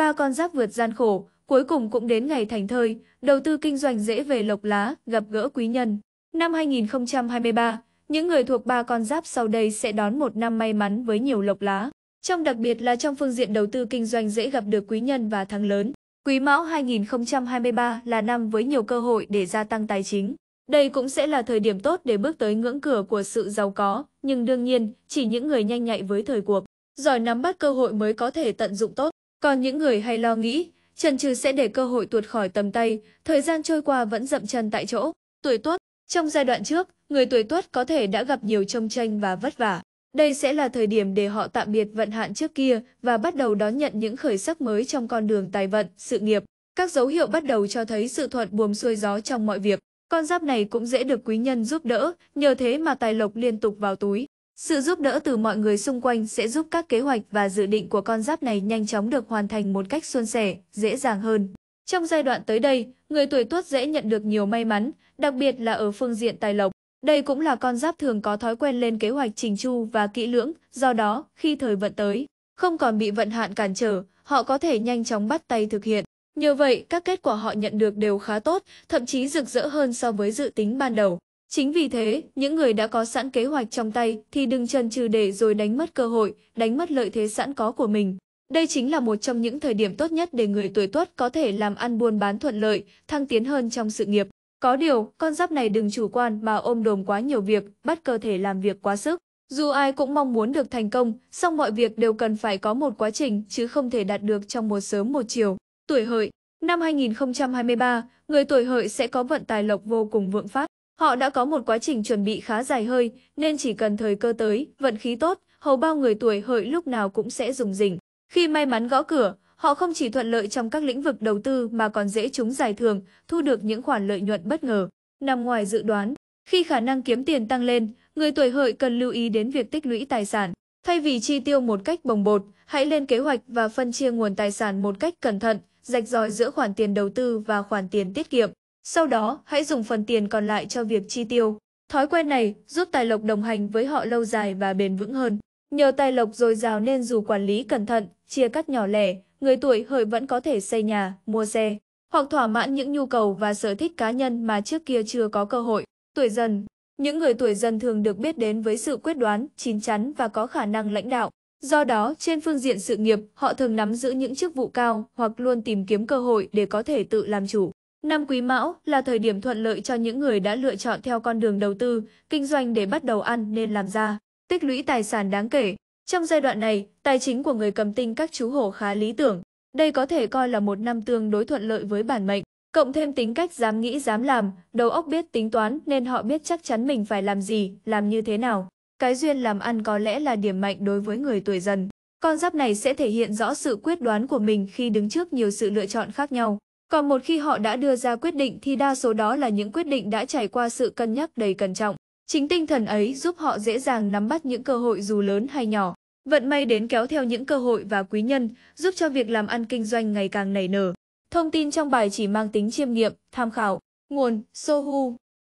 ba con giáp vượt gian khổ, cuối cùng cũng đến ngày thành thơi, đầu tư kinh doanh dễ về lộc lá, gặp gỡ quý nhân. Năm 2023, những người thuộc ba con giáp sau đây sẽ đón một năm may mắn với nhiều lộc lá. Trong đặc biệt là trong phương diện đầu tư kinh doanh dễ gặp được quý nhân và thắng lớn. Quý Mão 2023 là năm với nhiều cơ hội để gia tăng tài chính. Đây cũng sẽ là thời điểm tốt để bước tới ngưỡng cửa của sự giàu có, nhưng đương nhiên, chỉ những người nhanh nhạy với thời cuộc, giỏi nắm bắt cơ hội mới có thể tận dụng tốt. Còn những người hay lo nghĩ, trần trừ sẽ để cơ hội tuột khỏi tầm tay, thời gian trôi qua vẫn dậm chân tại chỗ. Tuổi tuất, trong giai đoạn trước, người tuổi tuất có thể đã gặp nhiều trông tranh và vất vả. Đây sẽ là thời điểm để họ tạm biệt vận hạn trước kia và bắt đầu đón nhận những khởi sắc mới trong con đường tài vận, sự nghiệp. Các dấu hiệu bắt đầu cho thấy sự thuận buồm xuôi gió trong mọi việc. Con giáp này cũng dễ được quý nhân giúp đỡ, nhờ thế mà tài lộc liên tục vào túi. Sự giúp đỡ từ mọi người xung quanh sẽ giúp các kế hoạch và dự định của con giáp này nhanh chóng được hoàn thành một cách suôn sẻ, dễ dàng hơn. Trong giai đoạn tới đây, người tuổi tuất dễ nhận được nhiều may mắn, đặc biệt là ở phương diện tài lộc. Đây cũng là con giáp thường có thói quen lên kế hoạch trình chu và kỹ lưỡng, do đó, khi thời vận tới, không còn bị vận hạn cản trở, họ có thể nhanh chóng bắt tay thực hiện. Nhờ vậy, các kết quả họ nhận được đều khá tốt, thậm chí rực rỡ hơn so với dự tính ban đầu. Chính vì thế, những người đã có sẵn kế hoạch trong tay thì đừng chần chừ để rồi đánh mất cơ hội, đánh mất lợi thế sẵn có của mình. Đây chính là một trong những thời điểm tốt nhất để người tuổi tuất có thể làm ăn buôn bán thuận lợi, thăng tiến hơn trong sự nghiệp. Có điều, con giáp này đừng chủ quan mà ôm đồm quá nhiều việc, bắt cơ thể làm việc quá sức. Dù ai cũng mong muốn được thành công, song mọi việc đều cần phải có một quá trình chứ không thể đạt được trong một sớm một chiều. Tuổi hợi Năm 2023, người tuổi hợi sẽ có vận tài lộc vô cùng vượng phát. Họ đã có một quá trình chuẩn bị khá dài hơi, nên chỉ cần thời cơ tới, vận khí tốt, hầu bao người tuổi hợi lúc nào cũng sẽ dùng rỉnh. Khi may mắn gõ cửa, họ không chỉ thuận lợi trong các lĩnh vực đầu tư mà còn dễ trúng giải thưởng, thu được những khoản lợi nhuận bất ngờ. Nằm ngoài dự đoán, khi khả năng kiếm tiền tăng lên, người tuổi hợi cần lưu ý đến việc tích lũy tài sản. Thay vì chi tiêu một cách bồng bột, hãy lên kế hoạch và phân chia nguồn tài sản một cách cẩn thận, rạch ròi giữa khoản tiền đầu tư và khoản tiền tiết kiệm. Sau đó, hãy dùng phần tiền còn lại cho việc chi tiêu. Thói quen này giúp tài lộc đồng hành với họ lâu dài và bền vững hơn. Nhờ tài lộc dồi dào nên dù quản lý cẩn thận, chia cắt nhỏ lẻ, người tuổi hợi vẫn có thể xây nhà, mua xe, hoặc thỏa mãn những nhu cầu và sở thích cá nhân mà trước kia chưa có cơ hội. Tuổi dần Những người tuổi dần thường được biết đến với sự quyết đoán, chín chắn và có khả năng lãnh đạo. Do đó, trên phương diện sự nghiệp, họ thường nắm giữ những chức vụ cao hoặc luôn tìm kiếm cơ hội để có thể tự làm chủ. Năm Quý Mão là thời điểm thuận lợi cho những người đã lựa chọn theo con đường đầu tư, kinh doanh để bắt đầu ăn nên làm ra, tích lũy tài sản đáng kể. Trong giai đoạn này, tài chính của người cầm tinh các chú hổ khá lý tưởng. Đây có thể coi là một năm tương đối thuận lợi với bản mệnh. Cộng thêm tính cách dám nghĩ dám làm, đầu óc biết tính toán nên họ biết chắc chắn mình phải làm gì, làm như thế nào. Cái duyên làm ăn có lẽ là điểm mạnh đối với người tuổi dần. Con giáp này sẽ thể hiện rõ sự quyết đoán của mình khi đứng trước nhiều sự lựa chọn khác nhau. Còn một khi họ đã đưa ra quyết định thì đa số đó là những quyết định đã trải qua sự cân nhắc đầy cẩn trọng. Chính tinh thần ấy giúp họ dễ dàng nắm bắt những cơ hội dù lớn hay nhỏ. Vận may đến kéo theo những cơ hội và quý nhân, giúp cho việc làm ăn kinh doanh ngày càng nảy nở. Thông tin trong bài chỉ mang tính chiêm nghiệm, tham khảo. Nguồn Sohu